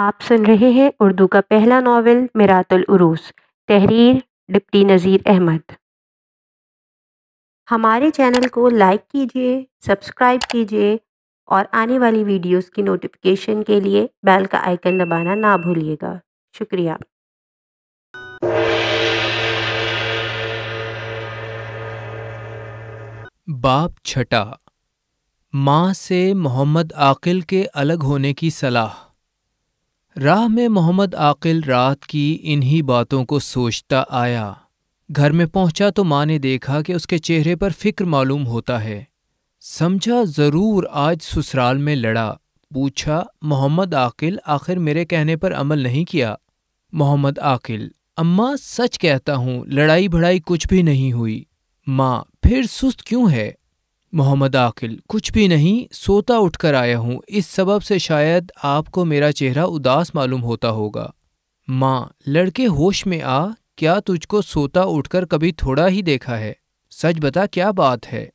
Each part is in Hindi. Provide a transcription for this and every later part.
आप सुन रहे हैं उर्दू का पहला नावल मिरातुल उरूस तहरीर डिप्टी नज़ीर अहमद हमारे चैनल को लाइक कीजिए सब्सक्राइब कीजिए और आने वाली वीडियोस की नोटिफिकेशन के लिए बेल का आइकन दबाना ना भूलिएगा शुक्रिया बाप छठा माँ से मोहम्मद आकिल के अलग होने की सलाह राह में मोहम्मद आकिल रात की इन्हीं बातों को सोचता आया घर में पहुंचा तो माँ ने देखा कि उसके चेहरे पर फिक्र मालूम होता है समझा जरूर आज ससुराल में लड़ा पूछा मोहम्मद आकिल आखिर मेरे कहने पर अमल नहीं किया मोहम्मद आकिल अम्मा सच कहता हूँ लड़ाई भड़ाई कुछ भी नहीं हुई माँ फिर सुस्त क्यों है मोहम्मद आकिल कुछ भी नहीं सोता उठकर आया हूँ इस सबब से शायद आपको मेरा चेहरा उदास मालूम होता होगा माँ लड़के होश में आ क्या तुझको सोता उठकर कभी थोड़ा ही देखा है सच बता क्या बात है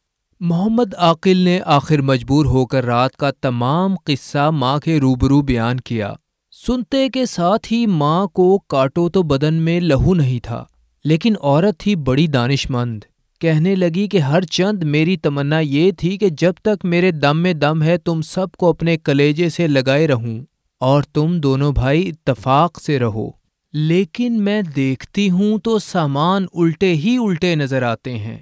मोहम्मद आकिल ने आखिर मजबूर होकर रात का तमाम किस्सा माँ के रूबरू बयान किया सुनते के साथ ही माँ को काटो तो बदन में लहू नहीं था लेकिन औरत थी बड़ी दानिशमंद कहने लगी कि हर चंद मेरी तमन्ना ये थी कि जब तक मेरे दम में दम है तुम सबको अपने कलेजे से लगाए रहूं और तुम दोनों भाई इतफाक से रहो लेकिन मैं देखती हूं तो सामान उल्टे ही उल्टे नजर आते हैं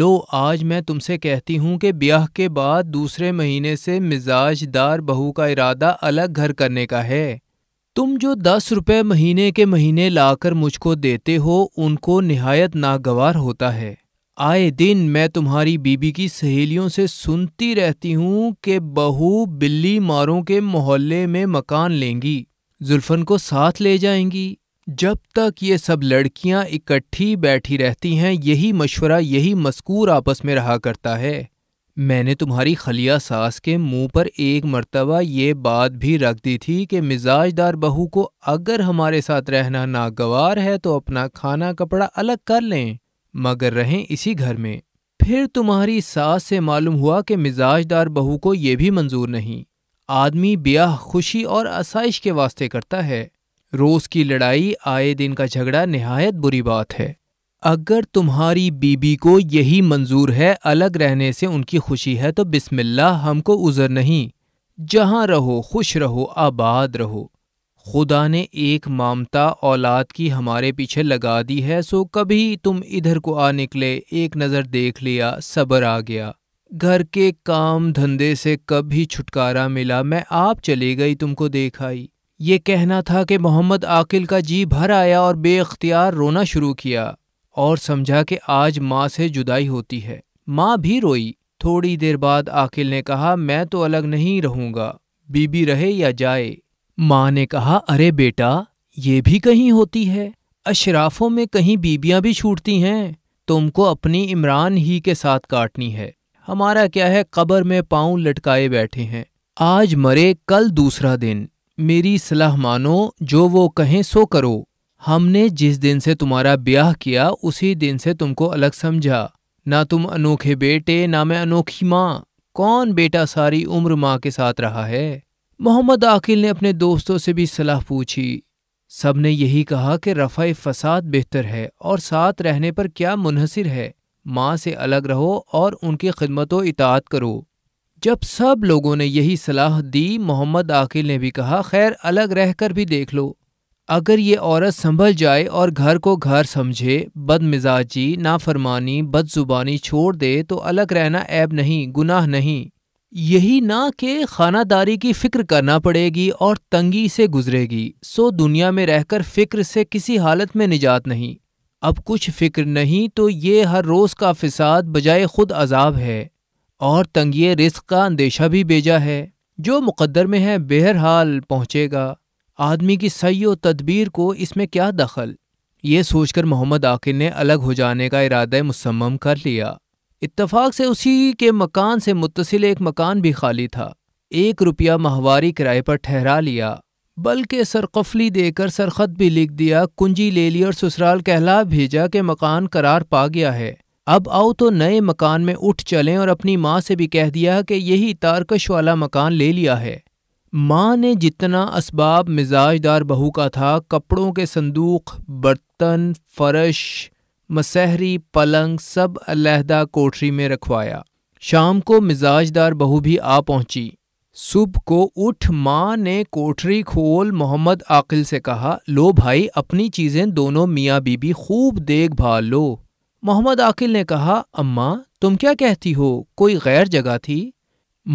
लो आज मैं तुमसे कहती हूं कि ब्याह के बाद दूसरे महीने से मिजाजदार बहू का इरादा अलग घर करने का है तुम जो दस रुपये महीने के महीने लाकर मुझको देते हो उनको नहायत नागवार होता है आए दिन मैं तुम्हारी बीबी की सहेलियों से सुनती रहती हूँ कि बहू बिल्ली मारों के मोहल्ले में मकान लेंगी जुल्फन को साथ ले जाएंगी जब तक ये सब लड़कियां इकट्ठी बैठी रहती हैं यही मशवरा यही मस्कूर आपस में रहा करता है मैंने तुम्हारी खलिया सास के मुंह पर एक मर्तबा ये बात भी रख दी थी कि मिजाजदार बहू को अगर हमारे साथ रहना नागवार है तो अपना खाना कपड़ा अलग कर लें मगर रहें इसी घर में फिर तुम्हारी सास से मालूम हुआ कि मिजाजदार बहू को यह भी मंजूर नहीं आदमी ब्याह खुशी और आसाइश के वास्ते करता है रोज की लड़ाई आए दिन का झगड़ा नहायत बुरी बात है अगर तुम्हारी बीबी को यही मंजूर है अलग रहने से उनकी खुशी है तो बिस्मिल्लाह हमको उजर नहीं जहां रहो खुश रहो आबाद रहो खुदा ने एक मामता औलाद की हमारे पीछे लगा दी है सो कभी तुम इधर को आ निकले एक नज़र देख लिया सबर आ गया घर के काम धंधे से कभी छुटकारा मिला मैं आप चली गई तुमको देख आई ये कहना था कि मोहम्मद आकिल का जी भर आया और बेअख्तियार रोना शुरू किया और समझा कि आज माँ से जुदाई होती है माँ भी रोई थोड़ी देर बाद आकिल ने कहा मैं तो अलग नहीं रहूंगा बीबी रहे या जाए माँ ने कहा अरे बेटा ये भी कहीं होती है अशराफों में कहीं बीबियां भी छूटती हैं तुमको अपनी इमरान ही के साथ काटनी है हमारा क्या है कब्र में पांव लटकाए बैठे हैं आज मरे कल दूसरा दिन मेरी सलाह मानो जो वो कहें सो करो हमने जिस दिन से तुम्हारा ब्याह किया उसी दिन से तुमको अलग समझा ना तुम अनोखे बेटे ना मैं अनोखी माँ कौन बेटा सारी उम्र माँ के साथ रहा है मोहम्मद आकिल ने अपने दोस्तों से भी सलाह पूछी सब ने यही कहा कि रफ़ा फसाद बेहतर है और साथ रहने पर क्या मुनहसर है माँ से अलग रहो और उनकी खिदमत इतात करो जब सब लोगों ने यही सलाह दी मोहम्मद आकिल ने भी कहा खैर अलग रहकर भी देख लो अगर ये औरत संभल जाए और घर को घर समझे बदमिजाजी नाफरमानी बदजुबानी छोड़ दे तो अलग रहना ऐब नहीं गुनाह नहीं यही ना कि खानादारी की फ़िक्र करना पड़ेगी और तंगी से गुजरेगी सो दुनिया में रहकर फ़िक्र से किसी हालत में निजात नहीं अब कुछ फ़िक्र नहीं तो ये हर रोज़ का फ़साद बजाय ख़ुद अजाब है और तंगी रिस्क का अंदेशा भी बेजा है जो मुकद्दर में है बहरहाल पहुँचेगा आदमी की सही व तदबीर को इसमें क्या दखल ये सोचकर मोहम्मद आकिर ने अलग हो जाने का इरादा मुसम्म कर लिया इतफाक़ से उसी के मकान से मुतसिल एक मकान भी खाली था एक रुपया माहवारी किराए पर ठहरा लिया बल्कि सरकफली देकर सरखत भी लिख दिया कुंजी ले ली और ससुराल कहला भेजा कि मकान करार पा गया है अब आओ तो नए मकान में उठ चलें और अपनी माँ से भी कह दिया कि यही तारकश वाला मकान ले लिया है माँ ने जितना असबाब मिजाजदार बहू का था कपड़ों के संदूक बर्तन फर्श मसहरी पलंग सब अलहदा कोठरी में रखवाया शाम को मिजाजदार बहू भी आ पहुंची सुबह को उठ माँ ने कोठरी खोल मोहम्मद आकिल से कहा लो भाई अपनी चीज़ें दोनों मियाँ बीबी खूब देखभाल लो मोहम्मद आकिल ने कहा अम्मा तुम क्या कहती हो कोई गैर जगह थी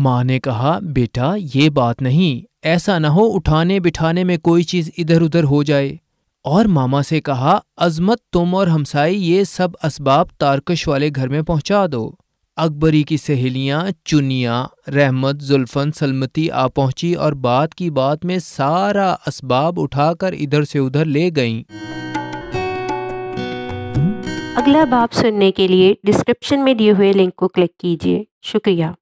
माँ ने कहा बेटा ये बात नहीं ऐसा ना हो उठाने बिठाने में कोई चीज़ इधर उधर हो जाए और मामा से कहा अजमत तुम और हमसाई ये सब असबाब तारकश वाले घर में पहुंचा दो अकबरी की सहेलियां चुनिया रहमत जुल्फन सलमती आ पहुंची और बात की बात में सारा असबाब उठाकर इधर से उधर ले गईं। अगला बाप सुनने के लिए डिस्क्रिप्शन में दिए हुए लिंक को क्लिक कीजिए शुक्रिया